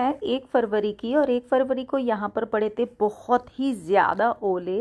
है एक फरवरी की और एक फरवरी को यहाँ पर पड़े थे बहुत ही ज़्यादा ओले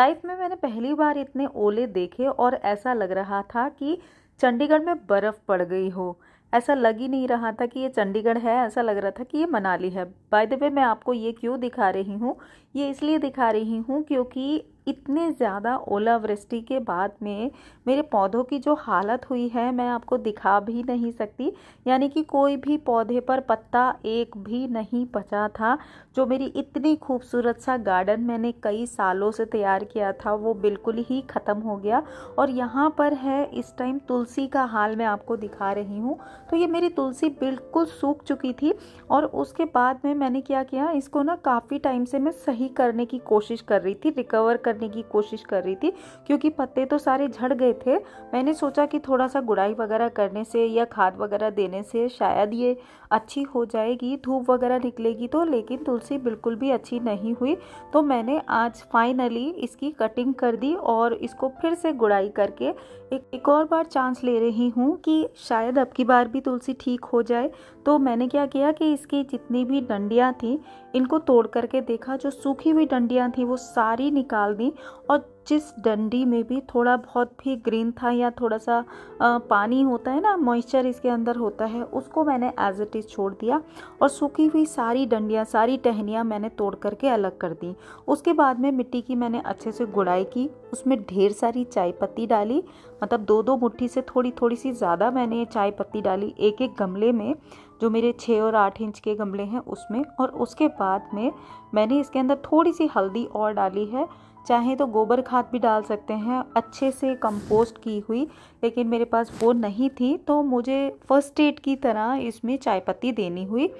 लाइफ में मैंने पहली बार इतने ओले देखे और ऐसा लग रहा था कि चंडीगढ़ में बर्फ़ पड़ गई हो ऐसा लग ही नहीं रहा था कि ये चंडीगढ़ है ऐसा लग रहा था कि ये मनाली है बाय द वे मैं आपको ये क्यों दिखा रही हूँ ये इसलिए दिखा रही हूँ क्योंकि इतने ज़्यादा ओलावृष्टि के बाद में मेरे पौधों की जो हालत हुई है मैं आपको दिखा भी नहीं सकती यानी कि कोई भी पौधे पर पत्ता एक भी नहीं बचा था जो मेरी इतनी खूबसूरत सा गार्डन मैंने कई सालों से तैयार किया था वो बिल्कुल ही ख़त्म हो गया और यहाँ पर है इस टाइम तुलसी का हाल मैं आपको दिखा रही हूँ तो ये मेरी तुलसी बिल्कुल सूख चुकी थी और उसके बाद में मैंने क्या किया इसको ना काफ़ी टाइम से मैं सही करने की कोशिश कर रही थी रिकवर कर करने की कोशिश कर रही थी क्योंकि पत्ते तो सारे झड़ गए थे मैंने सोचा कि थोड़ा सा गुड़ाई वगैरह करने से या खाद वगैरह देने से शायद ये अच्छी हो जाएगी धूप वगैरह निकलेगी तो लेकिन तुलसी बिल्कुल भी अच्छी नहीं हुई तो मैंने आज फाइनली इसकी कटिंग कर दी और इसको फिर से गुड़ाई करके एक एक और बार चांस ले रही हूँ कि शायद अब की बार भी तुलसी ठीक हो जाए तो मैंने क्या किया कि इसकी जितनी भी डंडियाँ थी इनको तोड़ करके देखा जो सूखी हुई डंडियाँ थी वो सारी निकाल दी और जिस डंडी में भी थोड़ा बहुत भी ग्रीन था या थोड़ा सा पानी होता है ना मॉइस्चर इसके अंदर होता है उसको मैंने एज इट इज़ छोड़ दिया और सूखी हुई सारी डंडियाँ सारी टहनियाँ मैंने तोड़ करके अलग कर दी उसके बाद में मिट्टी की मैंने अच्छे से गुड़ाई की उसमें ढेर सारी चाय पत्ती डाली मतलब दो दो मुट्ठी से थोड़ी थोड़ी सी ज़्यादा मैंने चाय पत्ती डाली एक एक गमले में जो मेरे छः और आठ इंच के गमले हैं उसमें और उसके बाद में मैंने इसके अंदर थोड़ी सी हल्दी और डाली है चाहे तो गोबर खाद भी डाल सकते हैं अच्छे से कंपोस्ट की हुई लेकिन मेरे पास वो नहीं थी तो मुझे फर्स्ट एड की तरह इसमें चाय पत्ती देनी हुई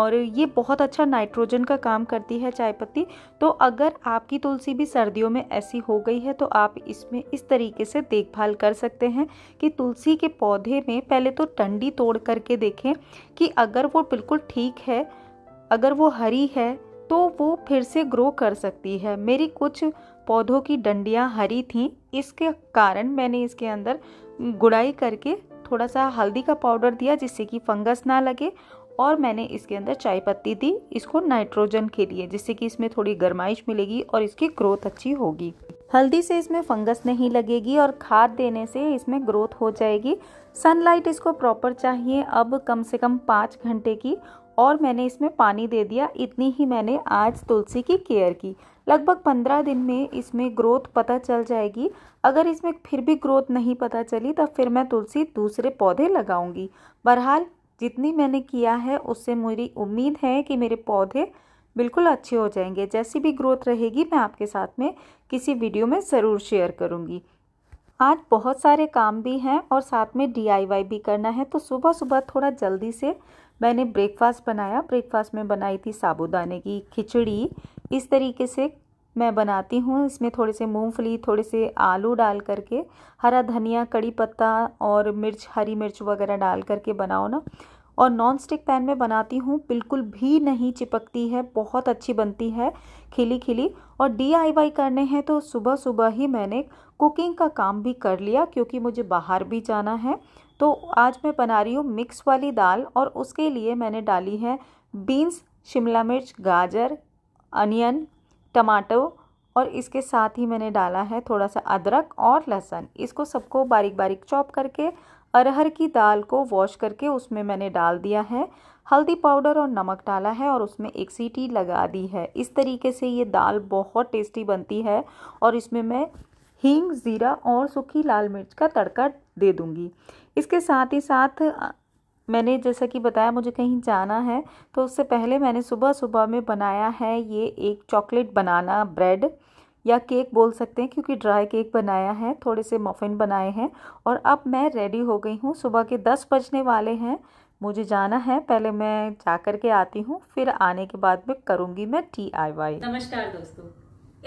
और ये बहुत अच्छा नाइट्रोजन का काम करती है चाय पत्ती तो अगर आपकी तुलसी भी सर्दियों में ऐसी हो गई है तो आप इसमें इस तरीके से देखभाल कर सकते हैं कि तुलसी के पौधे में पहले तो टंडी तोड़ करके देखें कि अगर वो बिल्कुल ठीक है अगर वो हरी है तो वो फिर से ग्रो कर सकती है मेरी कुछ पौधों की डंडियाँ हरी थी इसके कारण मैंने इसके अंदर गुड़ाई करके थोड़ा सा हल्दी का पाउडर दिया जिससे कि फंगस ना लगे और मैंने इसके अंदर चाय पत्ती दी इसको नाइट्रोजन के लिए जिससे कि इसमें थोड़ी गर्माइश मिलेगी और इसकी ग्रोथ अच्छी होगी हल्दी से इसमें फंगस नहीं लगेगी और खाद देने से इसमें ग्रोथ हो जाएगी सनलाइट इसको प्रॉपर चाहिए अब कम से कम पाँच घंटे की और मैंने इसमें पानी दे दिया इतनी ही मैंने आज तुलसी की केयर की लगभग पंद्रह दिन में इसमें ग्रोथ पता चल जाएगी अगर इसमें फिर भी ग्रोथ नहीं पता चली तब फिर मैं तुलसी दूसरे पौधे लगाऊंगी बहरहाल जितनी मैंने किया है उससे मेरी उम्मीद है कि मेरे पौधे बिल्कुल अच्छे हो जाएंगे जैसी भी ग्रोथ रहेगी मैं आपके साथ में किसी वीडियो में ज़रूर शेयर करूँगी आज बहुत सारे काम भी हैं और साथ में डी भी करना है तो सुबह सुबह थोड़ा जल्दी से मैंने ब्रेकफास्ट बनाया ब्रेकफास्ट में बनाई थी साबुदाने की खिचड़ी इस तरीके से मैं बनाती हूँ इसमें थोड़े से मूंगफली थोड़े से आलू डाल करके हरा धनिया कड़ी पत्ता और मिर्च हरी मिर्च वगैरह डाल करके बनाओ ना और नॉन स्टिक पैन में बनाती हूँ बिल्कुल भी नहीं चिपकती है बहुत अच्छी बनती है खिली खिली और डीआईवाई करने हैं तो सुबह सुबह ही मैंने कुकिंग का काम भी कर लिया क्योंकि मुझे बाहर भी जाना है तो आज मैं बना रही हूँ मिक्स वाली दाल और उसके लिए मैंने डाली है बीन्स शिमला मिर्च गाजर अनियन टमाटो और इसके साथ ही मैंने डाला है थोड़ा सा अदरक और लहसुन इसको सबको बारीक बारीक चॉप करके अरहर की दाल को वॉश करके उसमें मैंने डाल दिया है हल्दी पाउडर और नमक डाला है और उसमें एक सीटी लगा दी है इस तरीके से ये दाल बहुत टेस्टी बनती है और इसमें मैं हींग ज़ीरा और सूखी लाल मिर्च का तड़का दे दूँगी इसके साथ ही साथ मैंने जैसा कि बताया मुझे कहीं जाना है तो उससे पहले मैंने सुबह सुबह में बनाया है ये एक चॉकलेट बनाना ब्रेड या केक बोल सकते हैं क्योंकि ड्राई केक बनाया है थोड़े से मफ़िन बनाए हैं और अब मैं रेडी हो गई हूँ सुबह के दस बजने वाले हैं मुझे जाना है पहले मैं जा कर के आती हूँ फिर आने के बाद में करूँगी मैं टी आई वाई नमस्कार दोस्तों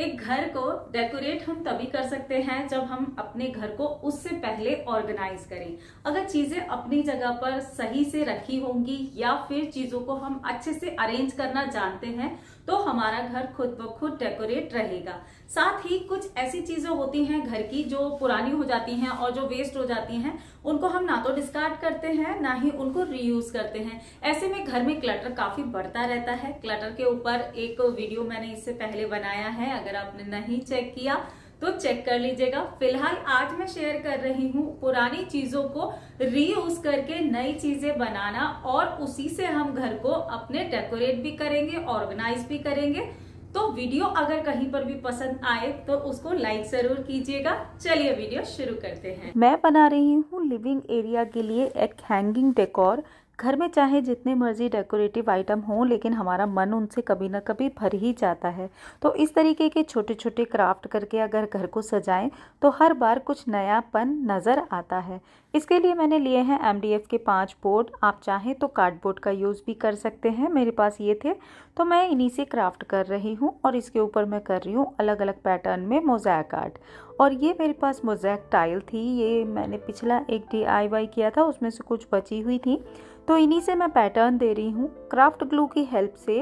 एक घर को डेकोरेट हम तभी कर सकते हैं जब हम अपने घर को उससे पहले ऑर्गेनाइज करें अगर चीजें अपनी जगह पर सही से रखी होंगी या फिर चीजों को हम अच्छे से अरेंज करना जानते हैं तो हमारा घर खुद ब खुद डेकोरेट रहेगा साथ ही कुछ ऐसी चीजें होती हैं घर की जो पुरानी हो जाती हैं और जो वेस्ट हो जाती हैं उनको हम ना तो डिस्कार्ड करते हैं ना ही उनको रीयूज करते हैं ऐसे में घर में क्लटर काफी बढ़ता रहता है क्लटर के ऊपर एक वीडियो मैंने इससे पहले बनाया है अगर आपने नहीं चेक किया तो चेक कर लीजिएगा फिलहाल आज मैं शेयर कर रही हूँ पुरानी चीजों को रीयूज करके नई चीजें बनाना और उसी से हम घर को अपने डेकोरेट भी करेंगे ऑर्गेनाइज भी करेंगे तो वीडियो अगर कहीं पर भी पसंद आए तो उसको लाइक जरूर कीजिएगा चलिए वीडियो शुरू करते हैं मैं बना रही हूँ लिविंग एरिया के लिए एक हैंगिंग डेकोर घर में चाहे जितने मर्जी डेकोरेटिव आइटम हों लेकिन हमारा मन उनसे कभी ना कभी भर ही जाता है तो इस तरीके के छोटे छोटे क्राफ्ट करके अगर घर को सजाएं तो हर बार कुछ नयापन नज़र आता है इसके लिए मैंने लिए हैं एम के पाँच बोर्ड आप चाहें तो कार्डबोर्ड का यूज़ भी कर सकते हैं मेरे पास ये थे तो मैं इन्हीं से क्राफ्ट कर रही हूँ और इसके ऊपर मैं कर रही हूँ अलग अलग पैटर्न में मोजैक आर्ट और ये मेरे पास मोजैक टाइल थी ये मैंने पिछला एक डी किया था उसमें से कुछ बची हुई थी तो तो इन्हीं से मैं पैटर्न दे रही हूँ क्राफ्ट ग्लू की हेल्प से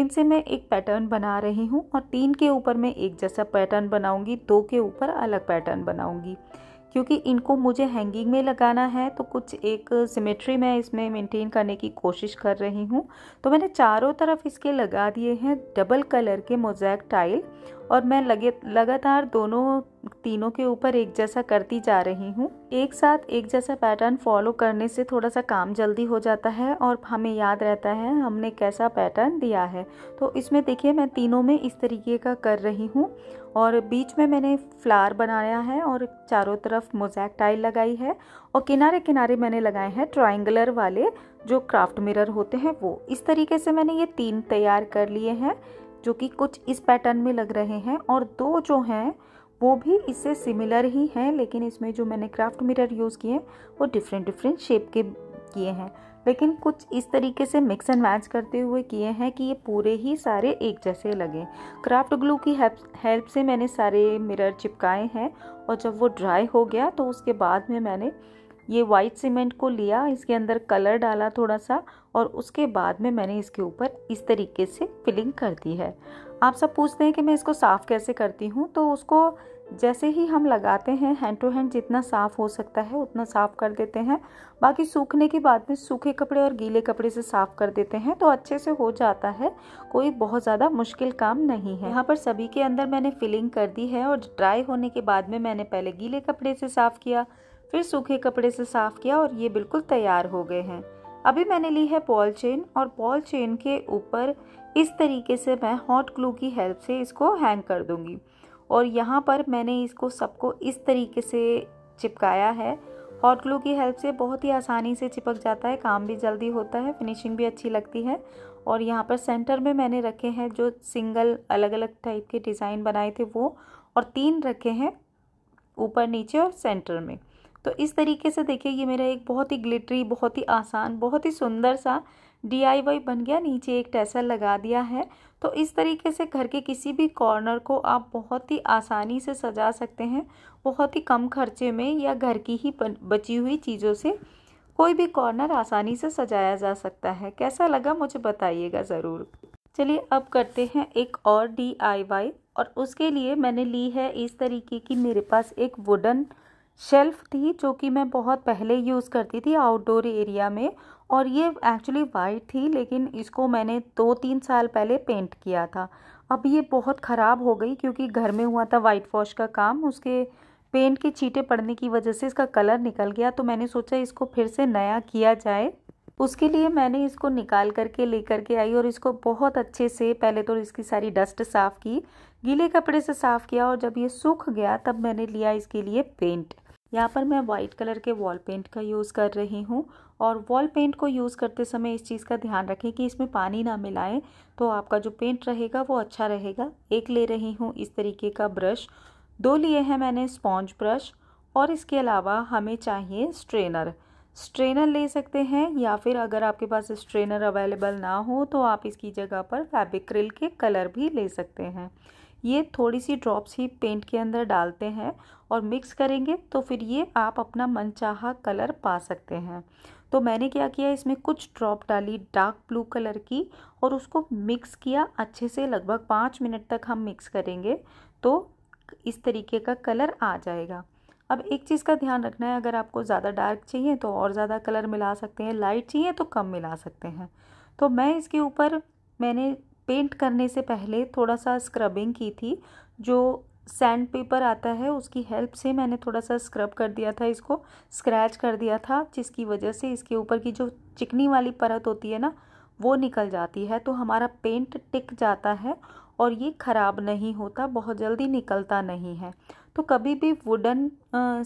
इनसे मैं एक पैटर्न बना रही हूँ और तीन के ऊपर मैं एक जैसा पैटर्न बनाऊँगी दो के ऊपर अलग पैटर्न बनाऊँगी क्योंकि इनको मुझे हैंगिंग में लगाना है तो कुछ एक सिमेट्री मैं इसमें मेंटेन करने की कोशिश कर रही हूँ तो मैंने चारों तरफ इसके लगा दिए हैं डबल कलर के मोजैक टाइल और मैं लगे लगातार दोनों तीनों के ऊपर एक जैसा करती जा रही हूँ एक साथ एक जैसा पैटर्न फॉलो करने से थोड़ा सा काम जल्दी हो जाता है और हमें याद रहता है हमने कैसा पैटर्न दिया है तो इसमें देखिए मैं तीनों में इस तरीके का कर रही हूँ और बीच में मैंने फ्लावर बनाया है और चारों तरफ मोजैक टाइल लगाई है और किनारे किनारे मैंने लगाए हैं ट्राइंगलर वाले जो क्राफ्ट मिरर होते हैं वो इस तरीके से मैंने ये तीन तैयार कर लिए हैं जो कि कुछ इस पैटर्न में लग रहे हैं और दो जो हैं वो भी इससे सिमिलर ही हैं लेकिन इसमें जो मैंने क्राफ्ट मिरर यूज़ किए हैं वो डिफरेंट डिफरेंट शेप के किए हैं लेकिन कुछ इस तरीके से मिक्स एंड मैच करते हुए किए हैं कि ये पूरे ही सारे एक जैसे लगे क्राफ्ट ग्लू की हेल्प से मैंने सारे मिरर चिपकाए हैं और जब वो ड्राई हो गया तो उसके बाद में मैंने ये वाइट सीमेंट को लिया इसके अंदर कलर डाला थोड़ा सा और उसके बाद में मैंने इसके ऊपर इस तरीके से फिलिंग कर दी है आप सब पूछते हैं कि मैं इसको साफ़ कैसे करती हूँ तो उसको जैसे ही हम लगाते हैं हैंड टू हैंड जितना साफ़ हो सकता है उतना साफ़ कर देते हैं बाकी सूखने के बाद में सूखे कपड़े और गीले कपड़े से साफ़ कर देते हैं तो अच्छे से हो जाता है कोई बहुत ज़्यादा मुश्किल काम नहीं है यहाँ पर सभी के अंदर मैंने फिलिंग कर दी है और ड्राई होने के बाद में मैंने पहले गीले कपड़े से साफ़ किया फिर सूखे कपड़े से साफ़ किया और ये बिल्कुल तैयार हो गए हैं अभी मैंने ली है पॉल चेन और पॉल चेन के ऊपर इस तरीके से मैं हॉट ग्लू की हेल्प से इसको हैंग कर दूंगी और यहाँ पर मैंने इसको सबको इस तरीके से चिपकाया है हॉट ग्लू की हेल्प से बहुत ही आसानी से चिपक जाता है काम भी जल्दी होता है फिनिशिंग भी अच्छी लगती है और यहाँ पर सेंटर में मैंने रखे हैं जो सिंगल अलग अलग टाइप के डिज़ाइन बनाए थे वो और तीन रखे हैं ऊपर नीचे और सेंटर में तो इस तरीके से देखिए ये मेरा एक बहुत ही ग्लिटरी बहुत ही आसान बहुत ही सुंदर सा डी बन गया नीचे एक टैसल लगा दिया है तो इस तरीके से घर के किसी भी कॉर्नर को आप बहुत ही आसानी से सजा सकते हैं बहुत ही कम खर्चे में या घर की ही बची हुई चीज़ों से कोई भी कॉर्नर आसानी से सजाया जा सकता है कैसा लगा मुझे बताइएगा ज़रूर चलिए अब करते हैं एक और डी और उसके लिए मैंने ली है इस तरीके की मेरे पास एक वुडन शेल्फ़ थी जो कि मैं बहुत पहले यूज़ करती थी आउटडोर एरिया में और ये एक्चुअली वाइट थी लेकिन इसको मैंने दो तीन साल पहले पेंट किया था अब ये बहुत ख़राब हो गई क्योंकि घर में हुआ था वाइट वॉश का काम उसके पेंट के चीटे पड़ने की वजह से इसका कलर निकल गया तो मैंने सोचा इसको फिर से नया किया जाए उसके लिए मैंने इसको निकाल करके लेकर के आई और इसको बहुत अच्छे से पहले तो इसकी सारी डस्ट साफ़ की गीले कपड़े से साफ़ किया और जब ये सूख गया तब मैंने लिया इसके लिए पेंट यहाँ पर मैं वाइट कलर के वॉल पेंट का यूज़ कर रही हूँ और वॉल पेंट को यूज़ करते समय इस चीज़ का ध्यान रखें कि इसमें पानी ना मिलाएं तो आपका जो पेंट रहेगा वो अच्छा रहेगा एक ले रही हूँ इस तरीके का ब्रश दो लिए हैं मैंने स्पॉन्ज ब्रश और इसके अलावा हमें चाहिए स्ट्रेनर स्ट्रेनर ले सकते हैं या फिर अगर आपके पास स्ट्रेनर अवेलेबल ना हो तो आप इसकी जगह पर फैब्रिक क्रिल के कलर भी ले सकते हैं ये थोड़ी सी ड्रॉप्स ही पेंट के अंदर डालते हैं और मिक्स करेंगे तो फिर ये आप अपना मनचाहा कलर पा सकते हैं तो मैंने क्या किया इसमें कुछ ड्रॉप डाली डार्क ब्लू कलर की और उसको मिक्स किया अच्छे से लगभग पाँच मिनट तक हम मिक्स करेंगे तो इस तरीके का कलर आ जाएगा अब एक चीज़ का ध्यान रखना है अगर आपको ज़्यादा डार्क चाहिए तो और ज़्यादा कलर मिला सकते हैं लाइट चाहिए तो कम मिला सकते हैं तो मैं इसके ऊपर मैंने पेंट करने से पहले थोड़ा सा स्क्रबिंग की थी जो सैंड पेपर आता है उसकी हेल्प से मैंने थोड़ा सा स्क्रब कर दिया था इसको स्क्रैच कर दिया था जिसकी वजह से इसके ऊपर की जो चिकनी वाली परत होती है ना वो निकल जाती है तो हमारा पेंट टिक जाता है और ये ख़राब नहीं होता बहुत जल्दी निकलता नहीं है तो कभी भी वुडन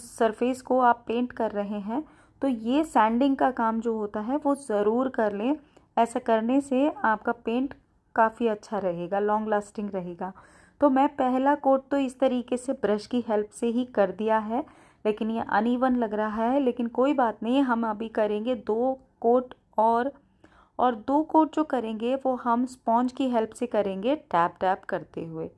सरफेस को आप पेंट कर रहे हैं तो ये सैंडिंग का काम जो होता है वो ज़रूर कर लें ऐसा करने से आपका पेंट काफ़ी अच्छा रहेगा लॉन्ग लास्टिंग रहेगा तो मैं पहला कोट तो इस तरीके से ब्रश की हेल्प से ही कर दिया है लेकिन ये अनइवन लग रहा है लेकिन कोई बात नहीं हम अभी करेंगे दो कोट और और दो कोट जो करेंगे वो हम स्पॉन्ज की हेल्प से करेंगे टैप टैप करते हुए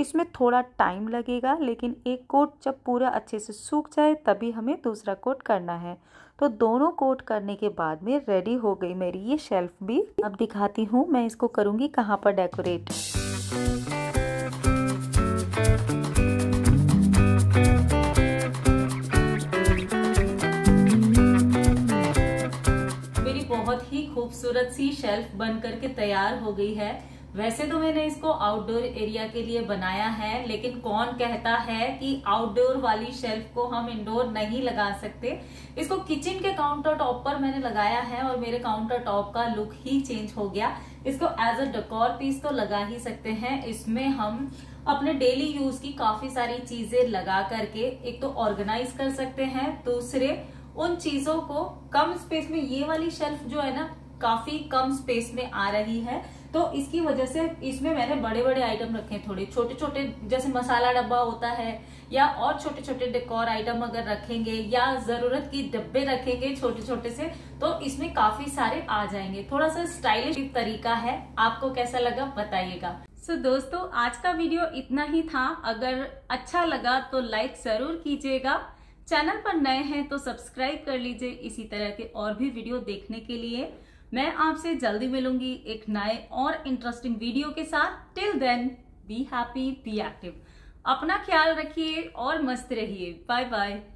इसमें थोड़ा टाइम लगेगा लेकिन एक कोट जब पूरा अच्छे से सूख जाए तभी हमें दूसरा कोट करना है तो दोनों कोट करने के बाद में रेडी हो गई मेरी ये शेल्फ भी अब दिखाती हूँ मैं इसको करूँगी कहाँ पर डेकोरेट बहुत ही खूबसूरत सी शेल्फ बन करके तैयार हो गई है वैसे तो मैंने इसको आउटडोर एरिया के लिए बनाया है लेकिन कौन कहता है कि आउटडोर वाली शेल्फ को हम इंडोर नहीं लगा सकते इसको किचन के काउंटर टॉप पर मैंने लगाया है और मेरे काउंटर टॉप का लुक ही चेंज हो गया इसको एज अ डेकोर पीस तो लगा ही सकते हैं इसमें हम अपने डेली यूज की काफी सारी चीजें लगा करके एक तो ऑर्गेनाइज कर सकते हैं दूसरे उन चीजों को कम स्पेस में ये वाली शेल्फ जो है ना काफी कम स्पेस में आ रही है तो इसकी वजह से इसमें मैंने बड़े बड़े आइटम रखे हैं थोड़े छोटे छोटे जैसे मसाला डब्बा होता है या और छोटे छोटे डेकोर आइटम अगर रखेंगे या जरूरत की डब्बे रखेंगे छोटे छोटे से तो इसमें काफी सारे आ जाएंगे थोड़ा सा स्टाइलिश तरीका है आपको कैसा लगा बताइएगा सो so, दोस्तों आज का वीडियो इतना ही था अगर अच्छा लगा तो लाइक जरूर कीजिएगा चैनल पर नए हैं तो सब्सक्राइब कर लीजिए इसी तरह के और भी वीडियो देखने के लिए मैं आपसे जल्दी मिलूंगी एक नए और इंटरेस्टिंग वीडियो के साथ till then be happy be active अपना ख्याल रखिए और मस्त रहिए बाय बाय